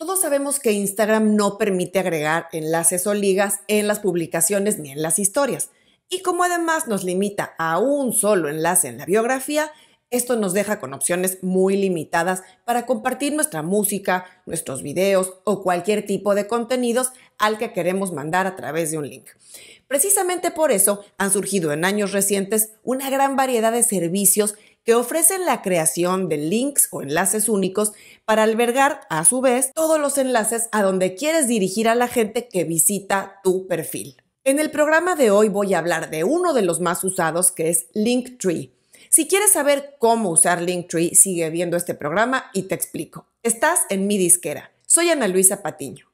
Todos sabemos que Instagram no permite agregar enlaces o ligas en las publicaciones ni en las historias. Y como además nos limita a un solo enlace en la biografía, esto nos deja con opciones muy limitadas para compartir nuestra música, nuestros videos o cualquier tipo de contenidos al que queremos mandar a través de un link. Precisamente por eso han surgido en años recientes una gran variedad de servicios te ofrecen la creación de links o enlaces únicos para albergar, a su vez, todos los enlaces a donde quieres dirigir a la gente que visita tu perfil. En el programa de hoy voy a hablar de uno de los más usados que es Linktree. Si quieres saber cómo usar Linktree, sigue viendo este programa y te explico. Estás en mi disquera. Soy Ana Luisa Patiño.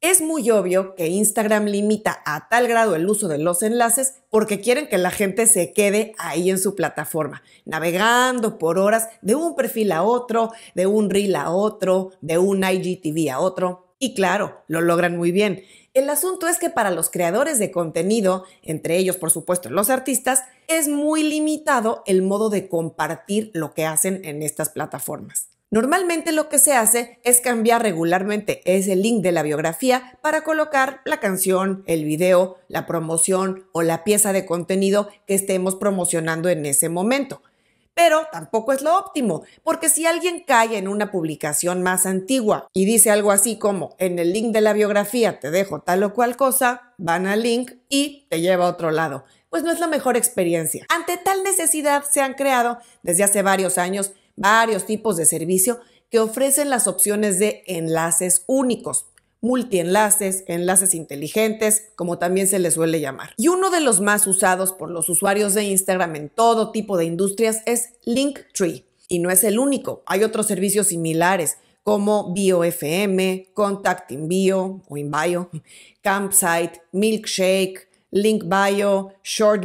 Es muy obvio que Instagram limita a tal grado el uso de los enlaces porque quieren que la gente se quede ahí en su plataforma, navegando por horas de un perfil a otro, de un reel a otro, de un IGTV a otro. Y claro, lo logran muy bien. El asunto es que para los creadores de contenido, entre ellos por supuesto los artistas, es muy limitado el modo de compartir lo que hacen en estas plataformas. Normalmente lo que se hace es cambiar regularmente ese link de la biografía para colocar la canción, el video, la promoción o la pieza de contenido que estemos promocionando en ese momento. Pero tampoco es lo óptimo, porque si alguien cae en una publicación más antigua y dice algo así como en el link de la biografía te dejo tal o cual cosa, van al link y te lleva a otro lado. Pues no es la mejor experiencia. Ante tal necesidad se han creado desde hace varios años varios tipos de servicio que ofrecen las opciones de enlaces únicos, multienlaces, enlaces inteligentes, como también se les suele llamar. Y uno de los más usados por los usuarios de Instagram en todo tipo de industrias es Linktree. Y no es el único, hay otros servicios similares como BioFM, Contact InBio o InBio, Campsite, Milkshake, LinkBio,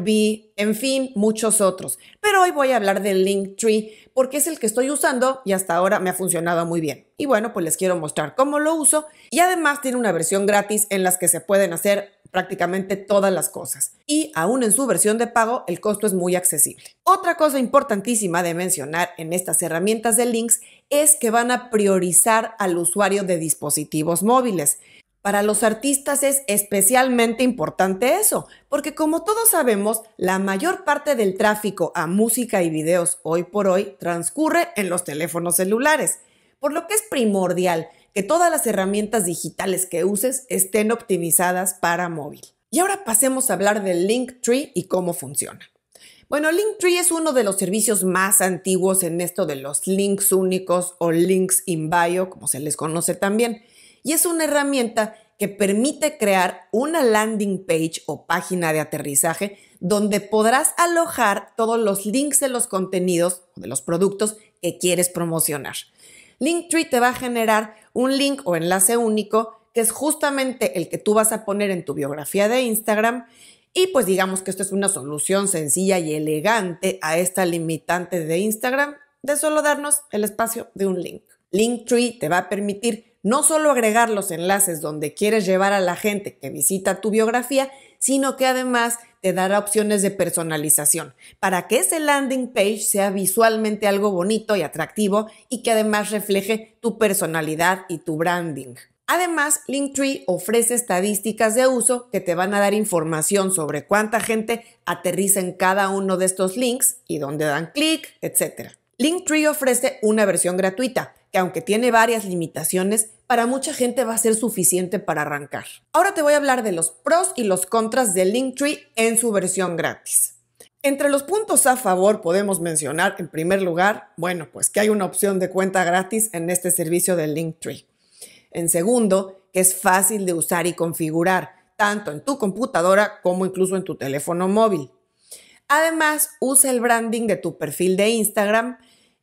Bio, en fin, muchos otros. Pero hoy voy a hablar del Linktree porque es el que estoy usando y hasta ahora me ha funcionado muy bien. Y bueno, pues les quiero mostrar cómo lo uso y además tiene una versión gratis en las que se pueden hacer prácticamente todas las cosas. Y aún en su versión de pago, el costo es muy accesible. Otra cosa importantísima de mencionar en estas herramientas de links es que van a priorizar al usuario de dispositivos móviles. Para los artistas es especialmente importante eso, porque como todos sabemos, la mayor parte del tráfico a música y videos hoy por hoy transcurre en los teléfonos celulares, por lo que es primordial que todas las herramientas digitales que uses estén optimizadas para móvil. Y ahora pasemos a hablar de Linktree y cómo funciona. Bueno, Linktree es uno de los servicios más antiguos en esto de los links únicos o links in bio, como se les conoce también y es una herramienta que permite crear una landing page o página de aterrizaje donde podrás alojar todos los links de los contenidos o de los productos que quieres promocionar. Linktree te va a generar un link o enlace único que es justamente el que tú vas a poner en tu biografía de Instagram y pues digamos que esto es una solución sencilla y elegante a esta limitante de Instagram de solo darnos el espacio de un link. Linktree te va a permitir no solo agregar los enlaces donde quieres llevar a la gente que visita tu biografía, sino que además te dará opciones de personalización para que ese landing page sea visualmente algo bonito y atractivo y que además refleje tu personalidad y tu branding. Además, Linktree ofrece estadísticas de uso que te van a dar información sobre cuánta gente aterriza en cada uno de estos links y dónde dan clic, etc. Linktree ofrece una versión gratuita que aunque tiene varias limitaciones, para mucha gente va a ser suficiente para arrancar. Ahora te voy a hablar de los pros y los contras de Linktree en su versión gratis. Entre los puntos a favor podemos mencionar, en primer lugar, bueno, pues que hay una opción de cuenta gratis en este servicio de Linktree. En segundo, que es fácil de usar y configurar, tanto en tu computadora como incluso en tu teléfono móvil. Además, usa el branding de tu perfil de Instagram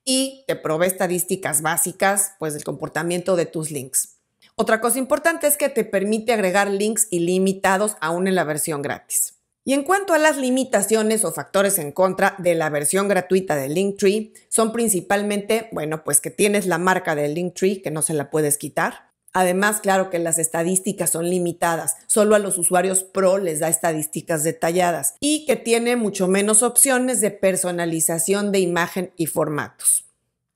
y te provee estadísticas básicas pues, del comportamiento de tus links. Otra cosa importante es que te permite agregar links ilimitados aún en la versión gratis. Y en cuanto a las limitaciones o factores en contra de la versión gratuita de Linktree, son principalmente, bueno, pues que tienes la marca de Linktree que no se la puedes quitar, Además, claro que las estadísticas son limitadas, solo a los usuarios pro les da estadísticas detalladas y que tiene mucho menos opciones de personalización de imagen y formatos.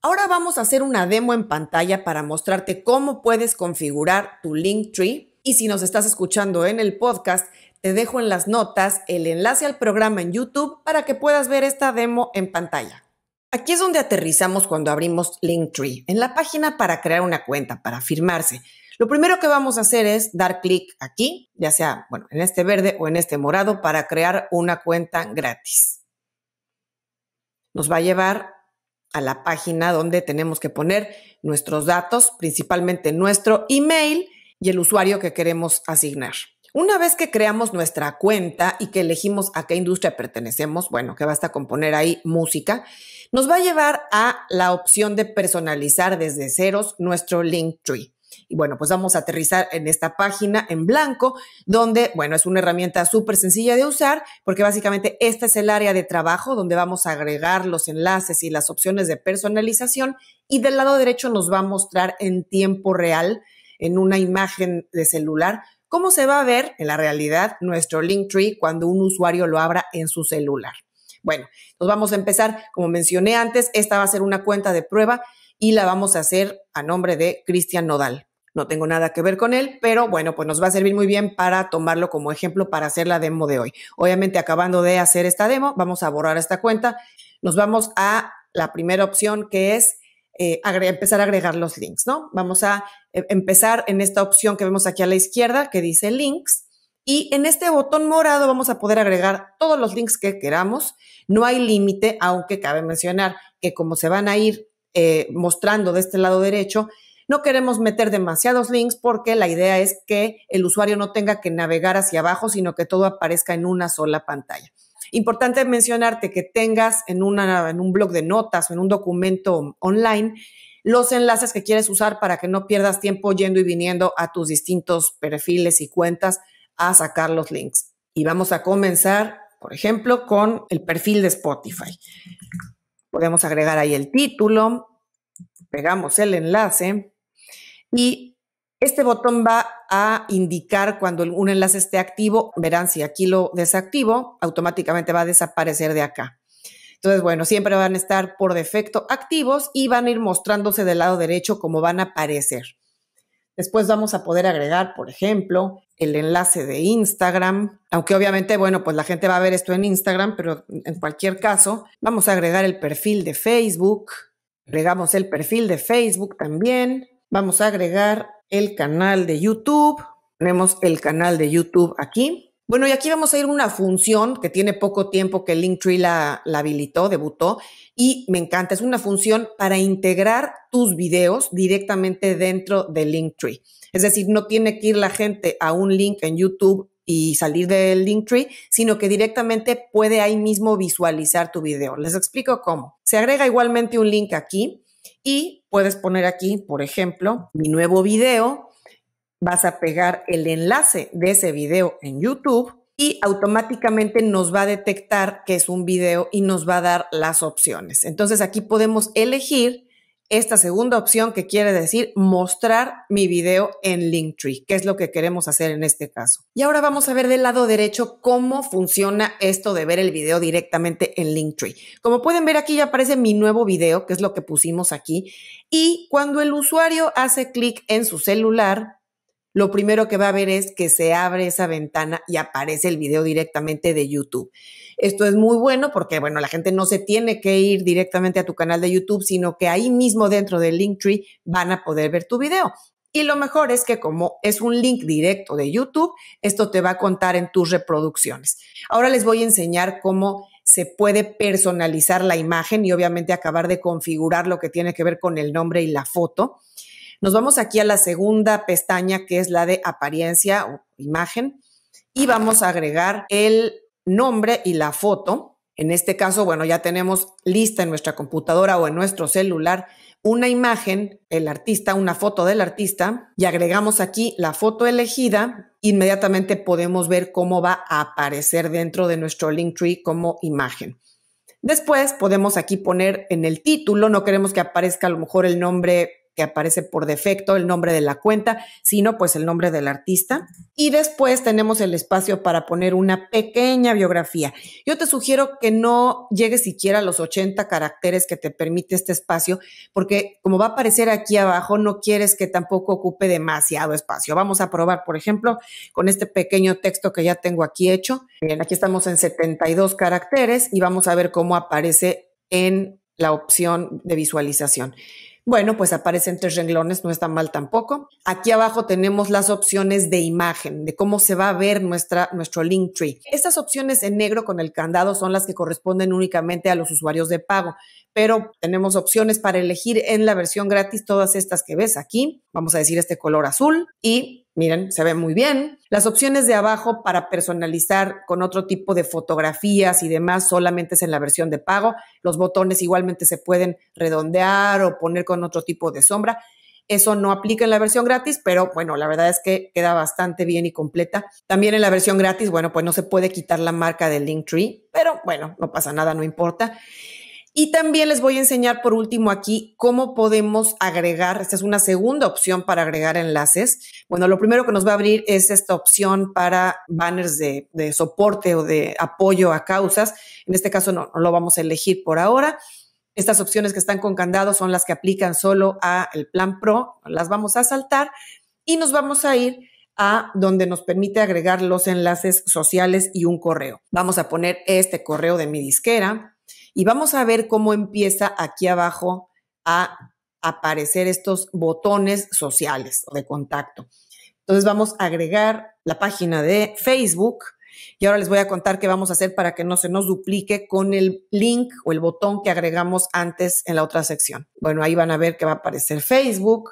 Ahora vamos a hacer una demo en pantalla para mostrarte cómo puedes configurar tu Linktree y si nos estás escuchando en el podcast, te dejo en las notas el enlace al programa en YouTube para que puedas ver esta demo en pantalla. Aquí es donde aterrizamos cuando abrimos Linktree, en la página para crear una cuenta, para firmarse. Lo primero que vamos a hacer es dar clic aquí, ya sea bueno, en este verde o en este morado, para crear una cuenta gratis. Nos va a llevar a la página donde tenemos que poner nuestros datos, principalmente nuestro email y el usuario que queremos asignar. Una vez que creamos nuestra cuenta y que elegimos a qué industria pertenecemos, bueno, que basta con poner ahí música, nos va a llevar a la opción de personalizar desde ceros nuestro Linktree. Y bueno, pues vamos a aterrizar en esta página en blanco, donde, bueno, es una herramienta súper sencilla de usar, porque básicamente este es el área de trabajo donde vamos a agregar los enlaces y las opciones de personalización. Y del lado derecho nos va a mostrar en tiempo real, en una imagen de celular, cómo se va a ver en la realidad nuestro Linktree cuando un usuario lo abra en su celular. Bueno, nos vamos a empezar, como mencioné antes, esta va a ser una cuenta de prueba y la vamos a hacer a nombre de Cristian Nodal. No tengo nada que ver con él, pero bueno, pues nos va a servir muy bien para tomarlo como ejemplo para hacer la demo de hoy. Obviamente, acabando de hacer esta demo, vamos a borrar esta cuenta. Nos vamos a la primera opción que es eh, empezar a agregar los links, ¿no? Vamos a eh, empezar en esta opción que vemos aquí a la izquierda que dice links y en este botón morado vamos a poder agregar todos los links que queramos. No hay límite, aunque cabe mencionar que como se van a ir eh, mostrando de este lado derecho, no queremos meter demasiados links porque la idea es que el usuario no tenga que navegar hacia abajo, sino que todo aparezca en una sola pantalla. Importante mencionarte que tengas en, un blog de notas o en un documento online los enlaces que quieres usar para que no pierdas tiempo yendo y viniendo a tus distintos perfiles y cuentas a sacar los links. Y vamos a comenzar, por ejemplo, con el perfil de Spotify. Podemos agregar ahí el título, pegamos el enlace y este botón va a indicar cuando un enlace esté activo. Verán, si aquí lo desactivo, automáticamente va a desaparecer de acá. Entonces, bueno, siempre van a estar por defecto activos y van a ir mostrándose del lado derecho como van a aparecer. Después vamos a poder agregar, por ejemplo, el enlace de Instagram, aunque obviamente, bueno, pues la gente va a ver esto en Instagram, pero en cualquier caso, vamos a agregar el perfil de Facebook, agregamos el perfil de Facebook también, vamos a agregar el canal de YouTube. Tenemos el canal de YouTube aquí. Bueno, y aquí vamos a ir a una función que tiene poco tiempo que Linktree la, la habilitó, debutó, y me encanta. Es una función para integrar tus videos directamente dentro de Linktree. Es decir, no tiene que ir la gente a un link en YouTube y salir del Linktree, sino que directamente puede ahí mismo visualizar tu video. Les explico cómo. Se agrega igualmente un link aquí y puedes poner aquí, por ejemplo, mi nuevo video. Vas a pegar el enlace de ese video en YouTube y automáticamente nos va a detectar que es un video y nos va a dar las opciones. Entonces aquí podemos elegir esta segunda opción que quiere decir mostrar mi video en Linktree, que es lo que queremos hacer en este caso. Y ahora vamos a ver del lado derecho cómo funciona esto de ver el video directamente en Linktree. Como pueden ver aquí ya aparece mi nuevo video, que es lo que pusimos aquí, y cuando el usuario hace clic en su celular, lo primero que va a ver es que se abre esa ventana y aparece el video directamente de YouTube. Esto es muy bueno porque, bueno, la gente no se tiene que ir directamente a tu canal de YouTube, sino que ahí mismo dentro del Linktree van a poder ver tu video. Y lo mejor es que como es un link directo de YouTube, esto te va a contar en tus reproducciones. Ahora les voy a enseñar cómo se puede personalizar la imagen y obviamente acabar de configurar lo que tiene que ver con el nombre y la foto. Nos vamos aquí a la segunda pestaña que es la de apariencia o imagen y vamos a agregar el nombre y la foto. En este caso, bueno, ya tenemos lista en nuestra computadora o en nuestro celular una imagen, el artista, una foto del artista, y agregamos aquí la foto elegida, inmediatamente podemos ver cómo va a aparecer dentro de nuestro Linktree como imagen. Después podemos aquí poner en el título, no queremos que aparezca a lo mejor el nombre que aparece por defecto, el nombre de la cuenta, sino pues el nombre del artista. Y después tenemos el espacio para poner una pequeña biografía. Yo te sugiero que no llegues siquiera a los 80 caracteres que te permite este espacio, porque como va a aparecer aquí abajo, no quieres que tampoco ocupe demasiado espacio. Vamos a probar, por ejemplo, con este pequeño texto que ya tengo aquí hecho. Bien, aquí estamos en 72 caracteres y vamos a ver cómo aparece en la opción de visualización. Bueno, pues aparecen tres renglones, no está mal tampoco. Aquí abajo tenemos las opciones de imagen, de cómo se va a ver nuestra, nuestro link tree. Estas opciones en negro con el candado son las que corresponden únicamente a los usuarios de pago, pero tenemos opciones para elegir en la versión gratis todas estas que ves aquí. Vamos a decir este color azul y Miren, se ve muy bien. Las opciones de abajo para personalizar con otro tipo de fotografías y demás solamente es en la versión de pago. Los botones igualmente se pueden redondear o poner con otro tipo de sombra. Eso no aplica en la versión gratis, pero bueno, la verdad es que queda bastante bien y completa. También en la versión gratis, bueno, pues no se puede quitar la marca del Linktree, pero bueno, no pasa nada, no importa. Y también les voy a enseñar por último aquí cómo podemos agregar, esta es una segunda opción para agregar enlaces. Bueno, lo primero que nos va a abrir es esta opción para banners de, soporte o de apoyo a causas. En este caso no, lo vamos a elegir por ahora. Estas opciones que están con candado son las que aplican solo a el plan pro, las vamos a saltar y nos vamos a ir a donde nos permite agregar los enlaces sociales y un correo. Vamos a poner este correo de mi disquera y vamos a ver cómo empieza aquí abajo a aparecer estos botones sociales de contacto. Entonces vamos a agregar la página de Facebook y ahora les voy a contar qué vamos a hacer para que no se nos duplique con el link o el botón que agregamos antes en la otra sección. Bueno, ahí van a ver que va a aparecer Facebook.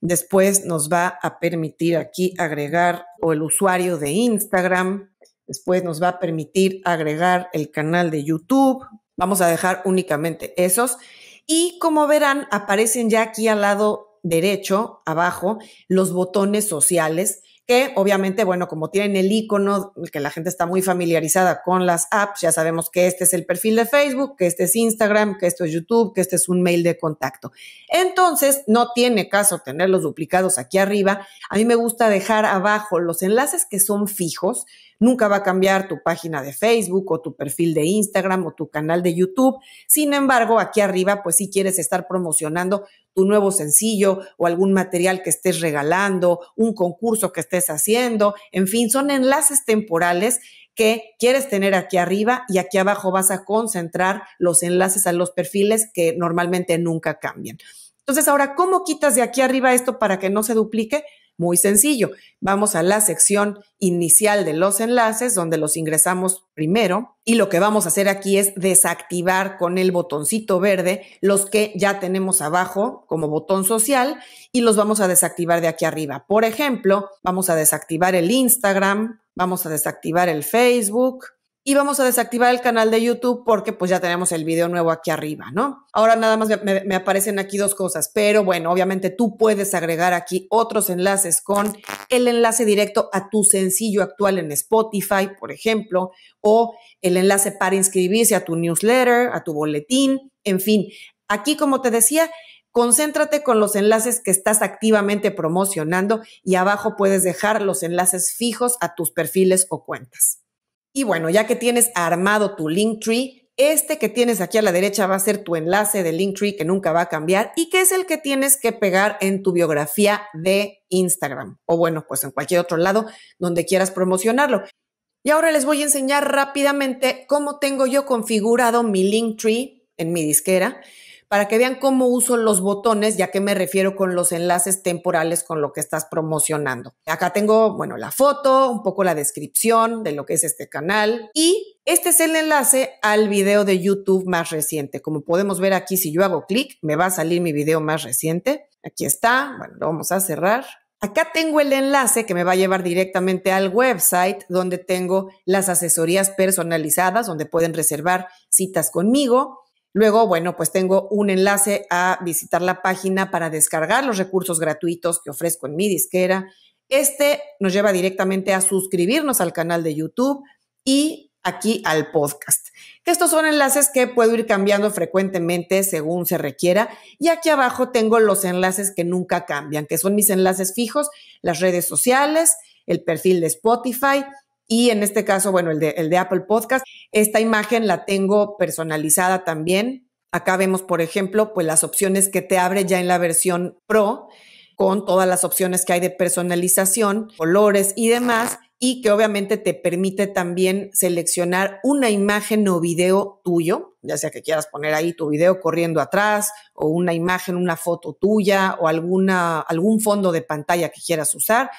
Después nos va a permitir aquí agregar o el usuario de Instagram. Después nos va a permitir agregar el canal de YouTube. Vamos a dejar únicamente esos. Y como verán, aparecen ya aquí al lado derecho, abajo, los botones sociales, que obviamente, bueno, como tienen el icono, que la gente está muy familiarizada con las apps, ya sabemos que este es el perfil de Facebook, que este es Instagram, que esto es YouTube, que este es un mail de contacto. Entonces, no tiene caso tenerlos duplicados aquí arriba. A mí me gusta dejar abajo los enlaces que son fijos, Nunca va a cambiar tu página de Facebook o tu perfil de Instagram o tu canal de YouTube. Sin embargo, aquí arriba, pues si quieres estar promocionando tu nuevo sencillo o algún material que estés regalando, un concurso que estés haciendo, en fin, son enlaces temporales que quieres tener aquí arriba y aquí abajo vas a concentrar los enlaces a los perfiles que normalmente nunca cambian. Entonces, ahora, ¿cómo quitas de aquí arriba esto para que no se duplique? Muy sencillo. Vamos a la sección inicial de los enlaces, donde los ingresamos primero. Y lo que vamos a hacer aquí es desactivar con el botoncito verde los que ya tenemos abajo como botón social y los vamos a desactivar de aquí arriba. Por ejemplo, vamos a desactivar el Instagram, vamos a desactivar el Facebook, y vamos a desactivar el canal de YouTube porque pues ya tenemos el video nuevo aquí arriba, ¿no? Ahora nada más me, me, aparecen aquí dos cosas, pero bueno, obviamente tú puedes agregar aquí otros enlaces con el enlace directo a tu sencillo actual en Spotify, por ejemplo, o el enlace para inscribirse a tu newsletter, a tu boletín, en fin. Aquí, como te decía, Concéntrate con los enlaces que estás activamente promocionando y abajo puedes dejar los enlaces fijos a tus perfiles o cuentas. Y bueno, ya que tienes armado tu Linktree, este que tienes aquí a la derecha va a ser tu enlace de Linktree que nunca va a cambiar y que es el que tienes que pegar en tu biografía de Instagram o bueno, pues en cualquier otro lado donde quieras promocionarlo. Y ahora les voy a enseñar rápidamente cómo tengo yo configurado mi Linktree en mi disquera para que vean cómo uso los botones, ya que me refiero con los enlaces temporales con lo que estás promocionando. Acá tengo, bueno, la foto, un poco la descripción de lo que es este canal y este es el enlace al video de YouTube más reciente. Como podemos ver aquí, si yo hago clic, me va a salir mi video más reciente. Aquí está, bueno, lo vamos a cerrar. Acá tengo el enlace que me va a llevar directamente al website donde tengo las asesorías personalizadas, donde pueden reservar citas conmigo. Luego, bueno, pues tengo un enlace a visitar la página para descargar los recursos gratuitos que ofrezco en mi disquera. Este nos lleva directamente a suscribirnos al canal de YouTube y aquí al podcast. estos son enlaces que puedo ir cambiando frecuentemente según se requiera. Y aquí abajo tengo los enlaces que nunca cambian, que son mis enlaces fijos, las redes sociales, el perfil de Spotify y en este caso, bueno, el de, Apple Podcast, esta imagen la tengo personalizada también. Acá vemos, por ejemplo, pues las opciones que te abre ya en la versión Pro, con todas las opciones que hay de personalización, colores y demás, y que obviamente te permite también seleccionar una imagen o video tuyo, ya sea que quieras poner ahí tu video corriendo atrás, o una imagen, una foto tuya, o alguna, algún fondo de pantalla que quieras usar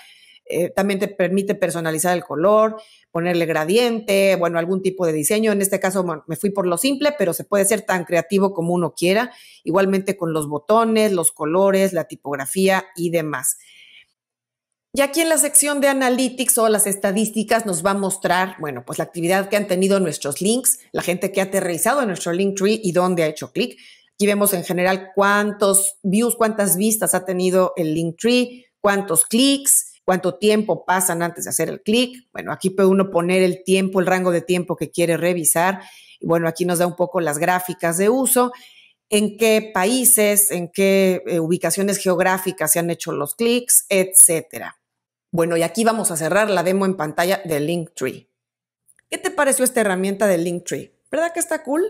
eh, también te permite personalizar el color, ponerle gradiente, bueno, algún tipo de diseño. En este caso me fui por lo simple, pero se puede ser tan creativo como uno quiera, igualmente con los botones, los colores, la tipografía y demás. Y aquí en la sección de analytics o las estadísticas nos va a mostrar, bueno, pues la actividad que han tenido nuestros links, la gente que ha aterrizado en nuestro link tree y dónde ha hecho clic. Aquí vemos en general cuántos views, cuántas vistas ha tenido el link tree, cuántos clics, cuánto tiempo pasan antes de hacer el clic. Bueno, aquí puede uno poner el tiempo, el rango de tiempo que quiere revisar. Y bueno, aquí nos da un poco las gráficas de uso, en qué países, en qué eh, ubicaciones geográficas se han hecho los clics, etcétera. Bueno, y aquí vamos a cerrar la demo en pantalla de Linktree. ¿Qué te pareció esta herramienta de Linktree? ¿Verdad que está cool?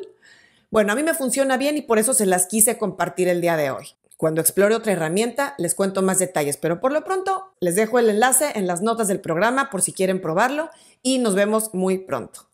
Bueno, a mí me funciona bien y por eso se las quise compartir el día de hoy. Cuando explore otra herramienta, les cuento más detalles, pero por lo pronto les dejo el enlace en las notas del programa por si quieren probarlo y nos vemos muy pronto.